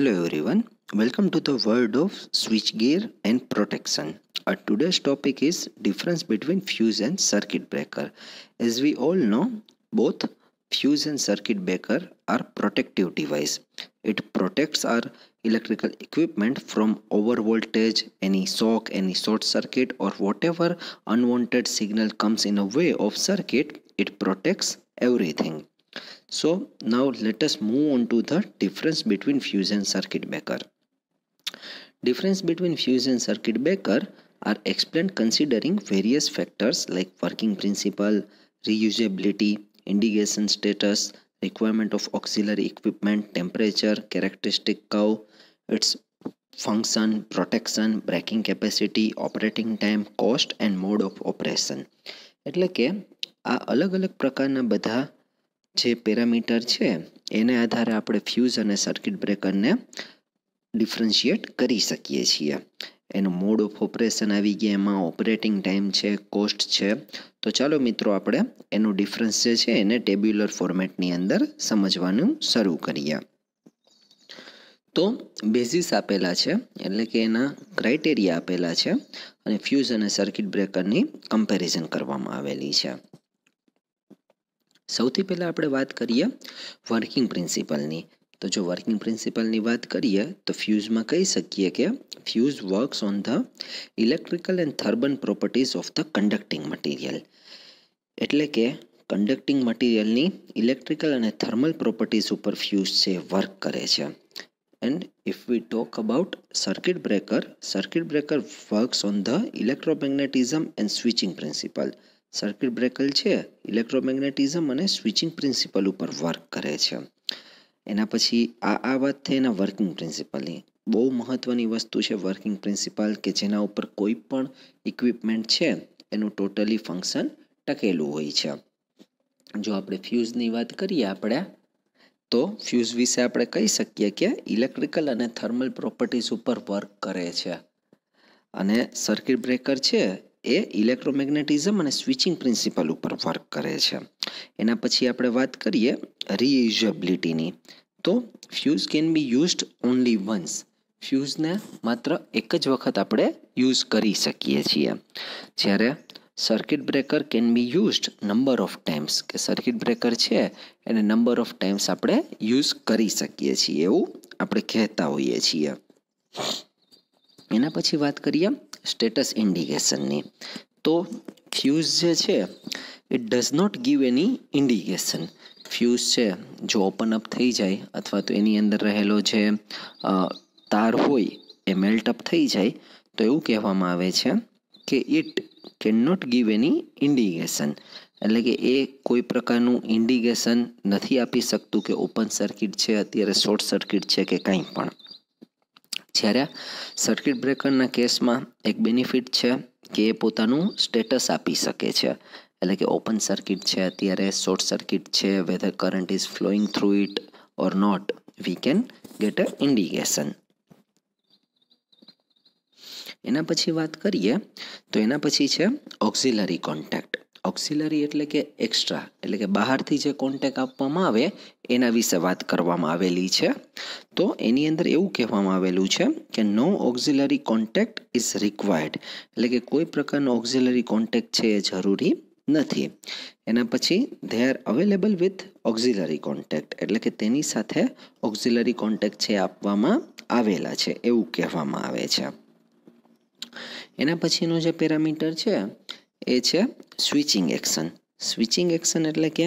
Hello everyone, welcome to the world of switchgear and protection. Our today's topic is difference between fuse and circuit breaker. As we all know, both fuse and circuit breaker are protective device. It protects our electrical equipment from over voltage, any shock, any short circuit or whatever unwanted signal comes in a way of circuit, it protects everything. So now let us move on to the difference between fuse and circuit breaker. Difference between fuse and circuit breaker are explained considering various factors like working principle, reusability, indication status, requirement of auxiliary equipment, temperature, characteristic curve, its function, protection, braking capacity, operating time, cost and mode of operation. એટલે કે આ અલગ અલગ પ્રકારના બધા જે parameter છે એને આધારે આપણે ફ્યુઝ અને સર્કિટ બ્રેકરને ડિફરન્શિએટ કરી શકીએ છીએ એનું મોડ ઓફ ઓપરેશન આવી ગયા એમાં ઓપરેટિંગ ટાઈમ છે કોસ્ટ છે તો ચાલો મિત્રો આપણે એનું ડિફરન્સ જે છે એને ટેબ્યુલર ફોર્મેટની અંદર સમજવાનું શરૂ કરીએ તો બેઝિસ આપેલા છે એટલે કે એના ક્રાઇટેરિયા આપેલા છે અને ફ્યુઝ અને સર્કિટ બ્રેકરની કમ્પેરિઝન કરવામાં આવેલી છે સૌથી પહેલા આપણે વાત કરીએ વર્કિંગ પ્રિન્સિપલ ની તો જો વર્કિંગ પ્રિન્સિપલ ની વાત કરીએ તો ફ્યુઝ માં કહી સકીએ કે fuse works on the electrical and thermal properties of the conducting material એટલે કે કન્ડક્ટિંગ મટીરીયલ ની ઇલેક્ટ્રિકલ અને થર્મલ પ્રોપર્ટીઝ ઉપર ફ્યુઝ સે વર્ક કરે છે and if we talk about circuit breaker circuit breaker works on the electromagnetism and switching principle circuit breaker છે electromagnetism અને સ્વિચિંગ પ્રિન્સિપલ ઉપર વર્ક કરે છે એના પછી આ આ વાત થઈ એના વર્કિંગ પ્રિન્સિપલની બહુ મહત્ત્વની વસ્તુ છે વર્કિંગ પ્રિન્સિપલ કે જેના ઉપર કોઈ પણ ઇક્વિપમેન્ટ છે એનું ટોટલી ફંક્શન ટકેલું હોય છે જો આપણે ફ્યુઝની વાત કરીએ આપણે તો ફ્યુઝ વિશે આપણે કહી શકીએ કે ઇલેક્ટ્રિકલ અને થર્મલ પ્રોપર્ટીઝ ઉપર વર્ક કરે છે અને સર્કિટ બ્રેકર છે એ ઇલેક્ટ્રોમેગ્નેટિઝમ અને સ્વિચિંગ પ્રિન્સિપલ ઉપર વર્ક કરે છે એના પછી આપણે વાત કરીએ રીયુઝેબિલિટીની તો fuse can be used only once ફ્યુઝને માત્ર એક જ વખત આપણે યુઝ કરી શકીએ છીએ જ્યારે circuit breaker can be used number of times કે સર્કિટ બ્રેકર છે એને નંબર ઓફ ટાઈમ્સ આપણે યુઝ કરી શકીએ છીએ એવું આપણે કહેતા હોઈએ છીએ એના પછી વાત કરીએ સ્ટેટસ ઇન્ડિકેશનની તો ફ્યુઝ જે છે it does not give any indication fuse છે જો ઓપન અપ થઈ જાય અથવા તો એની અંદર રહેલો જે તાર હોય એ મેલ્ટ અપ થઈ જાય તો એવું કહેવામાં આવે છે કે it can not give any indication એટલે કે એ કોઈ પ્રકારનું ઇન્ડિકેશન નથી આપી શકતું કે ઓપન સર્કિટ છે અત્યારે શોર્ટ સર્કિટ છે કે કંઈ પણ જ્યારે સર્કિટ બ્રેકરના કેસમાં એક બેનિફિટ છે કે એ પોતાનું સ્ટેટસ આપી શકે છે એટલે કે ઓપન સર્કિટ છે અત્યારે શોર્ટ સર્કિટ છે whether current is flowing through it or not we can get a indication એના પછી વાત કરીએ તો એના પછી છે ઓક્ઝિલરી કોન્ટેક્ટ ઓક્સિલરી એટલે કે એક્સ્ટ્રા એટલે કે બહારથી જે કોન્ટેક આપવામાં આવે એના વિશે વાત કરવામાં આવેલી છે તો એની અંદર એવું કહેવામાં આવેલું છે કે no auxiliary contact is required એટલે કે કોઈ પ્રકારનો ઓક્ઝિલરી કોન્ટેક્ટ છે એ જરૂરી નથી એના પછી they are available with auxiliary contact એટલે કે તેની સાથે ઓક્ઝિલરી કોન્ટેક્ટ છે આપવામાં આવેલા છે એવું કહેવામાં આવે છે એના પછીનો જે પેરામીટર છે એ છે સ્વિચિંગ એક્શન સ્વિચિંગ એક્શન એટલે કે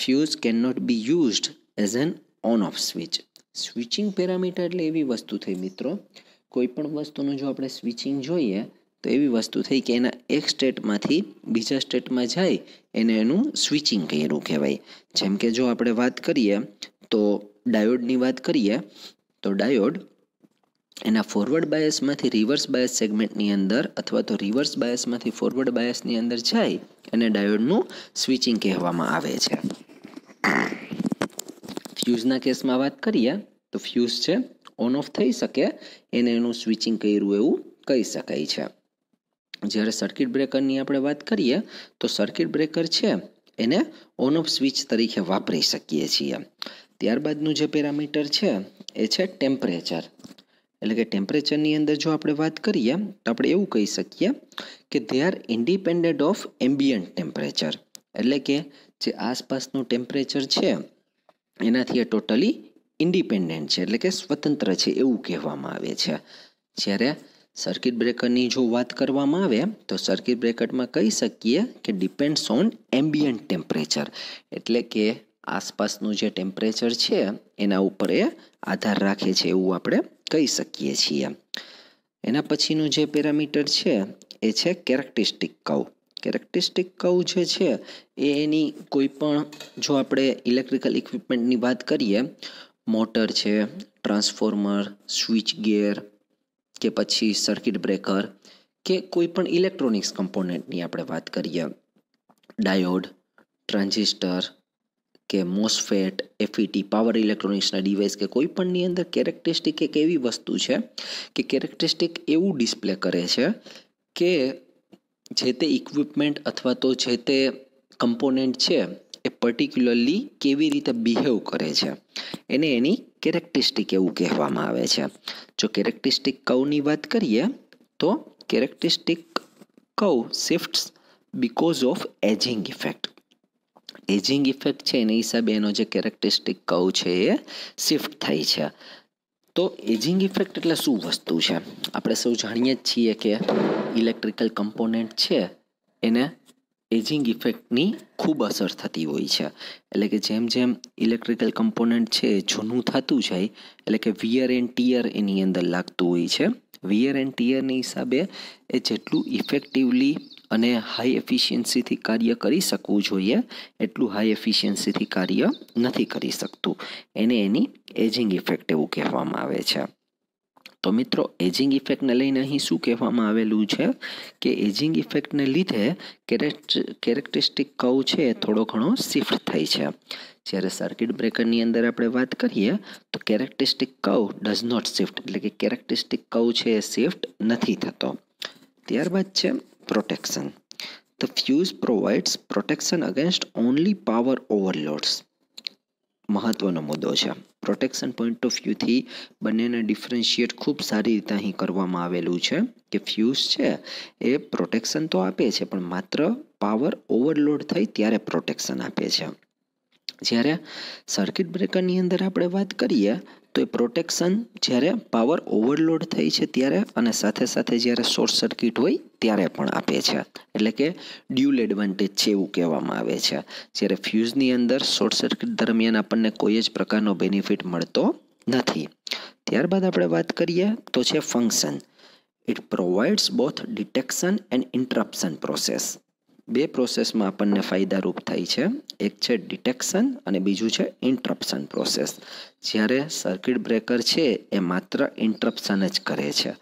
fuse can not be used as an on off switch switching parameter એટલે એવી વસ્તુ થઈ મિત્રો કોઈ પણ વસ્તુનું જો આપણે સ્વિચિંગ જોઈએ તો એવી વસ્તુ થઈ કે એના એક સ્ટેટમાંથી બીજા સ્ટેટમાં જાય એને એનું સ્વિચિંગ કર્યું કહેવાય જેમ કે જો આપણે વાત કરીએ તો ડાયોડની વાત કરીએ તો ડાયોડ એના ફોરવર્ડ બાયસમાંથી રિવર્સ બાયસ સેગમેન્ટની અંદર અથવા તો રિવર્સ બાયસમાંથી ફોરવર્ડ બાયસની અંદર જાય અને ડાયોડનું સ્વિચિંગ કહેવામાં આવે છે ફ્યુઝના કેસમાં વાત કરીએ તો ફ્યુઝ છે ઓન ઓફ થઈ શકે એને એનું સ્વિચિંગ કર્યું એવું કહી શકાય છે જ્યારે સર્કિટ બ્રેકરની આપણે વાત કરીએ તો સર્કિટ બ્રેકર છે એને ઓન ઓફ સ્વિચ તરીકે વાપરી શકીએ છીએ ત્યારબાદનું જે પેરામીટર છે એ છે ટેમ્પરેચર એટલે કે ટેમ્પરેચરની અંદર જો આપણે વાત કરીએ તો આપણે એવું કહી શકીએ કે they are independent of ambient temperature એટલે કે જે આસપાસનું ટેમ્પરેચર છે એનાથી એ ટોટલી ઇન્ડિપેન્ડન્ટ છે એટલે કે સ્વતંત્ર છે એવું કહેવામાં આવે છે જ્યારે સર્કિટ બ્રેકરની જો વાત કરવામાં આવે તો સર્કિટ બ્રેકરમાં કહી શકીએ કે ડિપેન્ડ્સ ઓન એમ્બિયન્ટ ટેમ્પરેચર એટલે કે આસપાસનું જે ટેમ્પરેચર છે એના ઉપર એ આધાર રાખે છે એવું આપણે કહી શકીએ છીએ એના પછીનું જે પેરામીટર છે એ છે કેરેક્ટિસ્ટિક કવ કેરેક્ટિસ્ટિક કવ જે છે એ એની કોઈ પણ જો આપણે ઇલેક્ટ્રિકલ ઇક્વિપમેન્ટની વાત કરીએ મોટર છે ટ્રાન્સફોર્મર સ્વિચ ગિયર કે પછી સર્કિટ બ્રેકર કે કોઈ પણ ઇલેક્ટ્રોનિક્સ કમ્પોનન્ટની આપણે વાત કરીએ ડાયોડ ટ્રાન્ઝિસ્ટર કે મોસ્ફેટ એફઈટી પાવર ઇલેક્ટ્રોનિક્સના ડિવાઇસ કે કોઈ પણની અંદર કેરેક્ટરિસ્ટિક એક એવી વસ્તુ છે કે કેરેક્ટરિસ્ટિક એવું ડિસ્પ્લે કરે છે કે જે તે ઇક્વિપમેન્ટ અથવા તો જે તે કમ્પોનેન્ટ છે એ પર્ટિક્યુલરલી કેવી રીતે બિહેવ કરે છે એને એની કેરેક્ટરિસ્ટિક એવું કહેવામાં આવે છે જો કેરેક્ટરિસ્ટિક કવની વાત કરીએ તો characteristic curve shift because of aging effect aging effect છે એના હિસાબે એનો જે કેરેક્ટરિસ્ટિક કહું છે એ શિફ્ટ થાય છે તો એજિંગ ઇફેક્ટ એટલે શું વસ્તુ છે આપણે સૌ જાણીએ જ છીએ કે ઇલેક્ટ્રિકલ કમ્પોનન્ટ છે એને એજિંગ ઇફેક્ટની ખૂબ અસર થતી હોય છે એટલે કે જેમ જેમ ઇલેક્ટ્રિકલ કમ્પોનન્ટ છે એ જૂનું થતું જાય એટલે કે વિયર એન્ડ ટીયર એની અંદર લાગતું હોય છે વિયર એન્ડ ટીયરની હિસાબે એ જેટલું ઇફેક્ટિવલી અને હાઈ એફિશિયન્સીથી કાર્ય કરી શકવું જોઈએ એટલું હાઈ એફિશિયન્સીથી કાર્ય નથી કરી શકતું એને એની એજિંગ ઇફેક્ટ એવું કહેવામાં આવે છે તો મિત્રો એજિંગ ઇફેક્ટને લઈને અહીં શું કહેવામાં આવેલું છે કે એજિંગ ઇફેક્ટને લીધે કેરેક્ટરિસ્ટિક કવ છે થોડો ઘણો શિફ્ટ થાય છે જ્યારે સર્કિટ બ્રેકરની અંદર આપણે વાત કરીએ તો કેરેક્ટરિસ્ટિક કવ ડઝ નોટ શિફ્ટ એટલે કે કેરેક્ટરિસ્ટિક કવ છે એ શિફ્ટ નથી થતો ત્યારબાદ છે protection. The fuse provides protection against only power overloads. મહત્વનો મુદ્દો છે પ્રોટેક્શન પોઈન્ટ ઓફ વ્યૂથી બંનેને ડિફરન્શિએટ ખૂબ સારી રીતે અહીં કરવામાં આવેલું છે કે ફ્યુઝ છે એ પ્રોટેક્શન તો આપે છે પણ માત્ર પાવર ઓવરલોડ થઈ ત્યારે પ્રોટેક્શન આપે છે જ્યારે સર્કિટ બ્રેકરની અંદર આપણે વાત કરીએ તો એ પ્રોટેક્શન જ્યારે પાવર ઓવરલોડ થઈ છે ત્યારે અને સાથે સાથે જ્યારે શોર્ટ સર્કિટ હોય ત્યારે પણ આપે છે એટલે કે ડ્યુલ એડવાન્ટેજ છે એવું કહેવામાં આવે છે જ્યારે ફ્યુઝની અંદર શોર્ટ સર્કિટ દરમિયાન આપણને કોઈ જ પ્રકારનો બેનિફિટ મળતો નથી ત્યારબાદ આપણે વાત કરીએ તો છે function it provides both detection and interruption process બે પ્રોસેસમાં આપણને ફાયદારૂપ થાય છે એક છે ડિટેક્શન અને બીજું છે ઇન્ટરપ્શન પ્રોસેસ જ્યારે સર્કિટ બ્રેકર છે એ માત્ર ઇન્ટરપ્શન જ કરે છે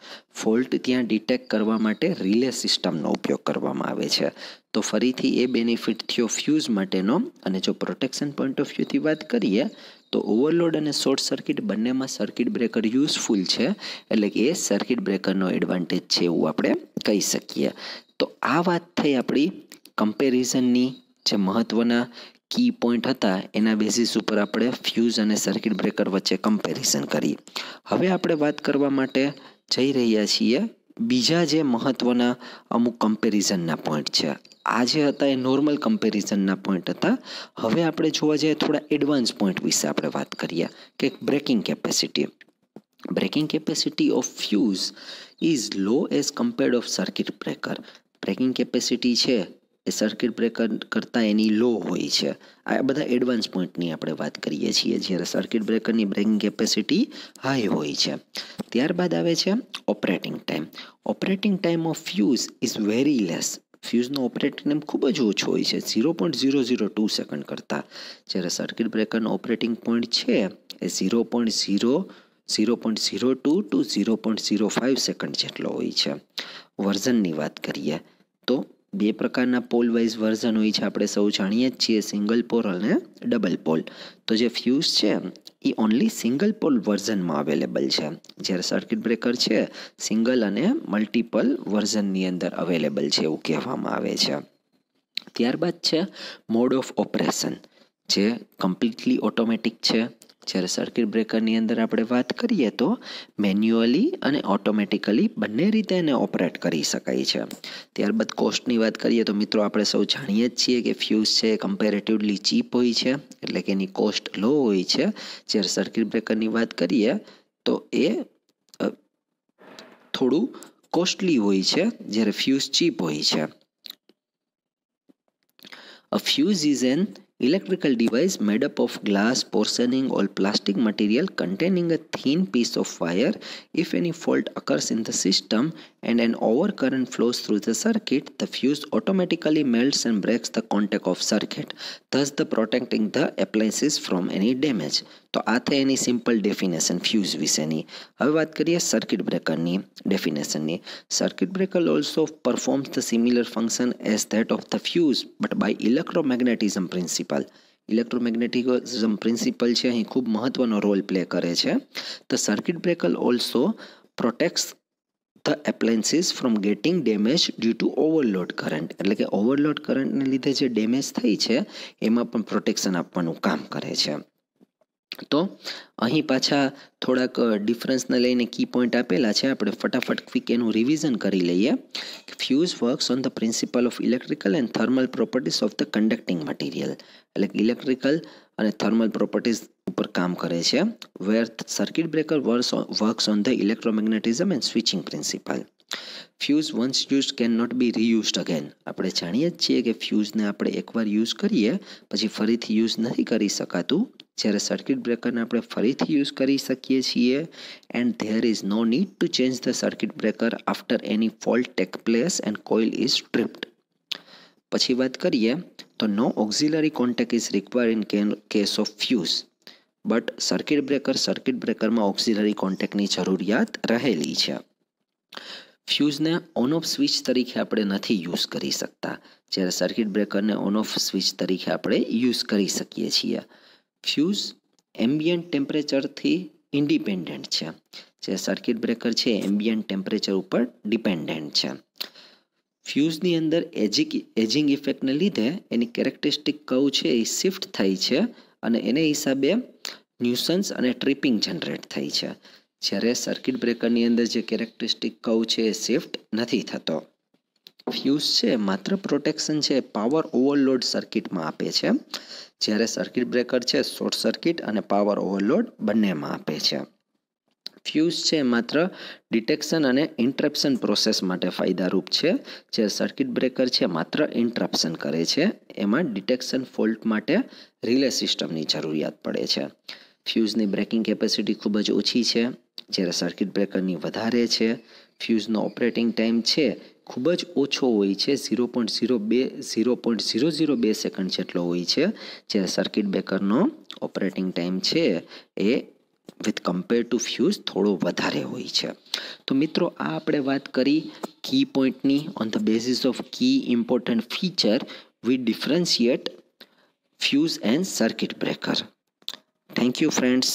ફોલ્ટ ત્યાં ડિટેક્ટ કરવા માટે રિલે સિસ્ટમનો ઉપયોગ કરવામાં આવે છે તો ફરીથી એ બેનિફિટ થયો ફ્યુઝ માટેનો અને જો પ્રોટેક્શન પોઈન્ટ ઓફ વ્યૂથી વાત કરીએ તો ઓવરલોડ અને શોર્ટ સર્કિટ બંનેમાં સર્કિટ બ્રેકર યુઝફુલ છે એટલે કે એ સર્કિટ બ્રેકરનો એડવાન્ટેજ છે એવું આપણે કહી શકીએ તો આ વાત થઈ આપણી કમ્પેરિઝનની જે મહત્ત્વના કી પોઈન્ટ હતા એના બેસિસ ઉપર આપણે ફ્યુઝ અને સર્કિટ બ્રેકર વચ્ચે કમ્પેરિઝન કરીએ હવે આપણે વાત કરવા માટે જઈ રહ્યા છીએ બીજા જે મહત્ત્વના અમુક કમ્પેરિઝનના પોઈન્ટ છે આ જે હતા એ નોર્મલ કમ્પેરિઝનના પોઈન્ટ હતા હવે આપણે જોવા જઈએ થોડા એડવાન્સ પોઈન્ટ વિશે આપણે વાત કરીએ કે breaking capacity breaking capacity of fuse is low as compared of circuit breaker breaking capacity છે એ સર્કિટ બ્રેકર કરતાં એની લો હોય છે આ બધા એડવાન્સ પોઈન્ટની આપણે વાત કરીએ છીએ જ્યારે સર્કિટ બ્રેકરની બ્રેકિંગ કેપેસિટી હાઈ હોય છે ત્યારબાદ આવે છે operating time operating time of fuse is very less ફ્યુઝનો ઓપરેટિંગ ટાઈમ ખૂબ જ ઓછો હોય છે zero point zero zero two second કરતાં જ્યારે સર્કિટ બ્રેકરનો ઓપરેટિંગ પોઈન્ટ છે એ zero point zero zero point zero two two zero point zero five second જેટલો હોય છે વર્ઝનની વાત કરીએ તો બે પ્રકારના પોલ વાઇઝ વર્ઝન હોય છે આપણે સૌ જાણીએ જ છીએ સિંગલ પોલ અને ડબલ પોલ તો જે ફ્યુઝ છે એ ઓનલી સિંગલ પોલ વર્ઝનમાં અવેલેબલ છે જ્યારે સર્કિટ બ્રેકર છે સિંગલ અને મલ્ટિપલ વર્ઝનની અંદર અવેલેબલ છે એવું કહેવામાં આવે છે ત્યારબાદ છે મોડ ઓફ ઓપરેશન જે કમ્પ્લીટલી ઓટોમેટિક છે જ્યારે સર્કિટ બ્રેકરની અંદર આપણે વાત કરીએ તો મેન્યુઅલી અને ઓટોમેટિકલી બંને રીતે એને ઓપરેટ કરી શકાય છે ત્યારબાદ કોસ્ટની વાત કરીએ તો મિત્રો આપણે સૌ જાણીએ જ છીએ કે ફ્યુઝ છે કમ્પેરેટિવલી ચીપ હોય છે એટલે કે એની કોસ્ટ લો હોય છે જ્યારે સર્કિટ બ્રેકરની વાત કરીએ તો એ થોડું કોસ્ટલી હોય છે જ્યારે ફ્યુઝ ચીપ હોય છે a fuse is an Electrical device made up of glass, porcelain or plastic material containing a thin piece of wire. If any fault occurs in the system and an overcurrent flows through the circuit, the fuse automatically melts and breaks the contact of circuit, thus the protecting the appliances from any damage. તો આ થઈ એની simple definition fuse વિશેની હવે વાત કરીએ circuit બ્રેકરની ડેફિનેશનની circuit breaker also performs the similar function as that of the fuse but by electromagnetism principle electromagnetism principle છે અહીં ખૂબ મહત્વનો રોલ પ્લે કરે છે તો circuit breaker also protects the appliances from getting damage due to overload current એટલે કે overload કરંટને લીધે જે ડેમેજ થઈ છે એમાં પણ પ્રોટેક્શન આપવાનું કામ કરે છે તો અહીં પાછા થોડાક ડિફરન્સને લઈને કી પોઈન્ટ આપેલા છે આપણે ફટાફટ ક્વિક એનું રિવિઝન કરી લઈએ fuse works on the principle of electrical and thermal properties of the conducting material એટલે ઇલેક્ટ્રિકલ અને થર્મલ પ્રોપર્ટીઝ ઉપર કામ કરે છે where circuit breaker works on the electromagnetism and switching principle fuse once use can not be reused again આપણે જાણીએ જ છીએ કે ફ્યુઝને આપણે એકવાર યુઝ કરીએ પછી ફરીથી યુઝ નથી કરી શકાતું જે સર્કિટ બ્રેકરને આપણે ફરીથી યુઝ કરી સકીએ છીએ and there is no need to change the circuit breaker after any fault take place and coil is tripped પછી વાત કરીએ તો no auxiliary contact is required in case of fuse but circuit breaker circuit breaker માં auxiliary contact ની જરૂરિયાત રહેલી છે fuse ને ઓન-ઓફ સ્વિચ તરીકે આપણે નથી યુઝ કરી શકતા જ્યારે સર્કિટ બ્રેકર ને ઓન-ઓફ સ્વિચ તરીકે આપણે યુઝ કરી સકીએ છીએ ફ્યુઝ એમ્બિયન્ટ ટેમ્પરેચરથી ઇન્ડિપેન્ડન્ટ છે જે સર્કિટ બ્રેકર છે એમ્બિયન્ટ ટેમ્પરેચર ઉપર ડિપેન્ડન્ટ છે ફ્યુઝની અંદર એજિક એજિંગ ઇફેક્ટને લીધે એની કેરેક્ટરિસ્ટિક કવ છે એ શિફ્ટ થઈ છે અને એને હિસાબે ન્યુસન્સ અને ટ્રિપિંગ જનરેટ થઈ છે જ્યારે સર્કિટ બ્રેકરની અંદર જે કેરેક્ટરિસ્ટિક કવ છે એ શિફ્ટ નથી થતો ફ્યુઝ છે માત્ર પ્રોટેક્શન છે પાવર ઓવરલોડ સર્કિટમાં આપે છે જ્યારે સર્કિટ બ્રેકર છે શોર્ટ સર્કિટ અને પાવર ઓવરલોડ બંનેમાં આપે છે ફ્યુઝ છે માત્ર ડિટેક્શન અને ઇન્ટરપ્શન પ્રોસેસ માટે ફાયદારૂપ છે જે સર્કિટ બ્રેકર છે માત્ર ઇન્ટરપ્શન કરે છે એમાં ડિટેક્શન ફોલ્ટ માટે રિલે સિસ્ટમની જરૂરિયાત પડે છે ફ્યુઝની બ્રેકિંગ કેપેસિટી ખૂબ જ ઓછી છે જ્યારે સર્કિટ બ્રેકરની વધારે છે ફ્યુઝનો ઓપરેટિંગ ટાઈમ છે ખૂબ જ ઓછો હોય છે ઝીરો પોઈન્ટ ઝીરો બે ઝીરો પોઈન્ટ ઝીરો ઝીરો બે સેકન્ડ જેટલો હોય છે જે સર્કિટ બ્રેકરનો ઓપરેટિંગ ટાઈમ છે એ વિથ કમ્પેર ટુ ફ્યુઝ થોડો વધારે હોય છે તો મિત્રો આ આપણે વાત કરી કી પોઈન્ટની on the basis of key important feature we differentiate fuse and circuit breaker thank you friends